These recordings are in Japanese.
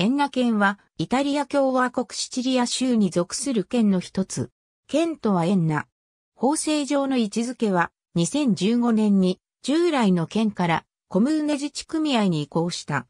エンナ県は、イタリア共和国シチリア州に属する県の一つ。県とはエンナ。法制上の位置づけは、2015年に、従来の県から、コムーネ自治組合に移行した。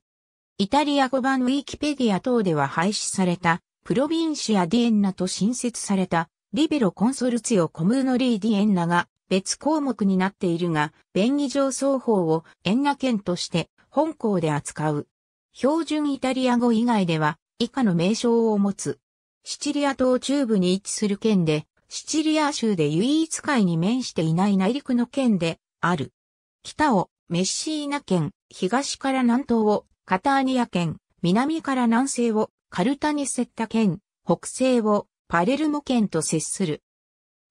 イタリア語版ウィキペディア等では廃止された、プロビンシア・ディエンナと新設された、リベロ・コンソルツィオ・コムーノ・リー・ディエンナが別項目になっているが、便宜上双方をエンナ県として本校で扱う。標準イタリア語以外では以下の名称を持つ。シチリア島中部に位置する県で、シチリア州で唯一海に面していない内陸の県である。北をメッシーナ県、東から南東をカターニア県、南から南西をカルタニセッタ県、北西をパレルモ県と接する。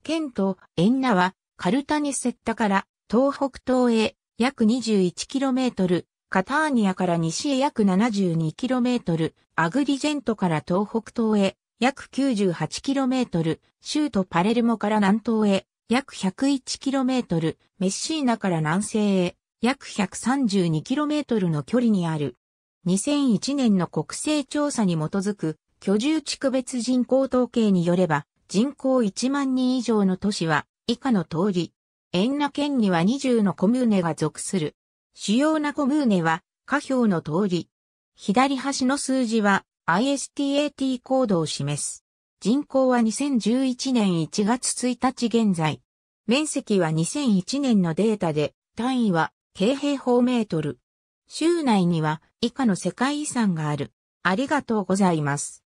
県とエンナはカルタニセッタから東北東へ約 21km、カターニアから西へ約 72km、アグリジェントから東北東へ約 98km、州都パレルモから南東へ約 101km、メッシーナから南西へ約 132km の距離にある。2001年の国勢調査に基づく居住地区別人口統計によれば人口1万人以上の都市は以下の通り、エンナ県には20のコミューネが属する。主要なコムーネは、下表の通り。左端の数字は ISTAT コードを示す。人口は2011年1月1日現在。面積は2001年のデータで、単位は京平方メートル。州内には以下の世界遺産がある。ありがとうございます。